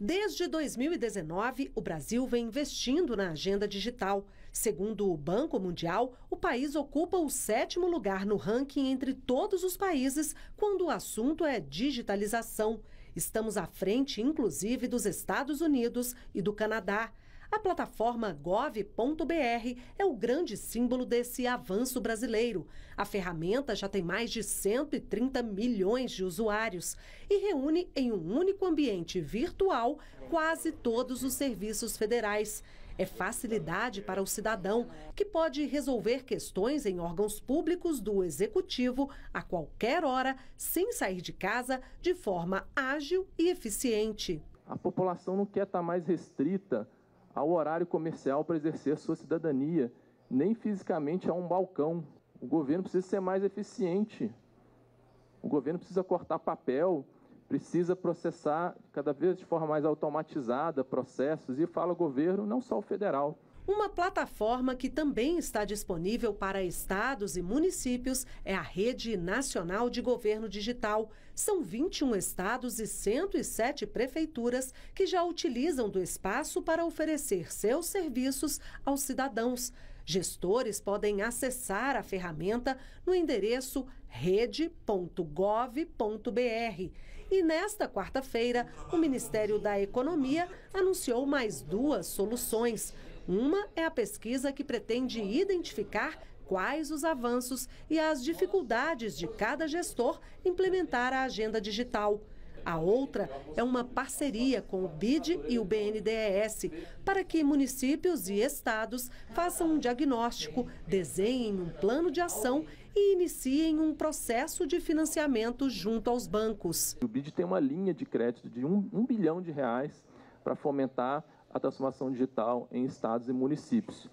Desde 2019, o Brasil vem investindo na agenda digital. Segundo o Banco Mundial, o país ocupa o sétimo lugar no ranking entre todos os países quando o assunto é digitalização. Estamos à frente, inclusive, dos Estados Unidos e do Canadá. A plataforma gov.br é o grande símbolo desse avanço brasileiro. A ferramenta já tem mais de 130 milhões de usuários e reúne em um único ambiente virtual quase todos os serviços federais. É facilidade para o cidadão, que pode resolver questões em órgãos públicos do executivo a qualquer hora, sem sair de casa, de forma ágil e eficiente. A população não quer estar mais restrita ao horário comercial para exercer sua cidadania, nem fisicamente a um balcão. O governo precisa ser mais eficiente. O governo precisa cortar papel, precisa processar cada vez de forma mais automatizada processos. E fala governo, não só o federal, uma plataforma que também está disponível para estados e municípios é a Rede Nacional de Governo Digital. São 21 estados e 107 prefeituras que já utilizam do espaço para oferecer seus serviços aos cidadãos. Gestores podem acessar a ferramenta no endereço rede.gov.br. E nesta quarta-feira, o Ministério da Economia anunciou mais duas soluções uma é a pesquisa que pretende identificar quais os avanços e as dificuldades de cada gestor implementar a agenda digital. A outra é uma parceria com o BID e o BNDES para que municípios e estados façam um diagnóstico, desenhem um plano de ação e iniciem um processo de financiamento junto aos bancos. O BID tem uma linha de crédito de um, um bilhão de reais para fomentar a transformação digital em estados e municípios.